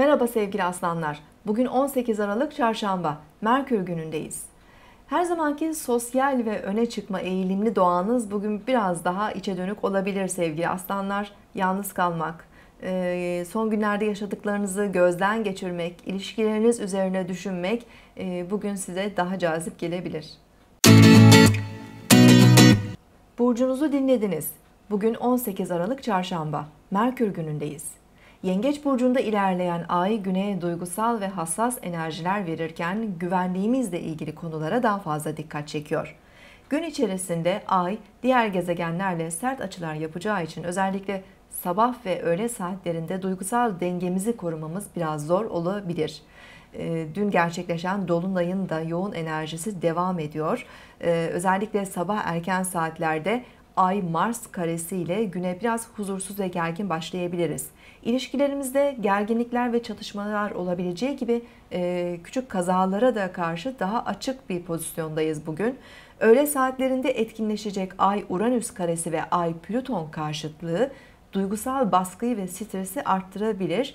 Merhaba sevgili aslanlar. Bugün 18 Aralık Çarşamba, Merkür günündeyiz. Her zamanki sosyal ve öne çıkma eğilimli doğanız bugün biraz daha içe dönük olabilir sevgili aslanlar. Yalnız kalmak, son günlerde yaşadıklarınızı gözden geçirmek, ilişkileriniz üzerine düşünmek bugün size daha cazip gelebilir. Burcunuzu dinlediniz. Bugün 18 Aralık Çarşamba, Merkür günündeyiz. Yengeç burcunda ilerleyen ay güneye duygusal ve hassas enerjiler verirken güvenliğimizle ilgili konulara daha fazla dikkat çekiyor. Gün içerisinde ay diğer gezegenlerle sert açılar yapacağı için özellikle sabah ve öğle saatlerinde duygusal dengemizi korumamız biraz zor olabilir. Ee, dün gerçekleşen Dolunay'ın da yoğun enerjisi devam ediyor. Ee, özellikle sabah erken saatlerde Ay Mars karesi ile güne biraz huzursuz ve gergin başlayabiliriz. İlişkilerimizde gerginlikler ve çatışmalar olabileceği gibi e, küçük kazalara da karşı daha açık bir pozisyondayız bugün. Öğle saatlerinde etkinleşecek Ay Uranüs karesi ve Ay Plüton karşıtlığı duygusal baskıyı ve stresi arttırabilir.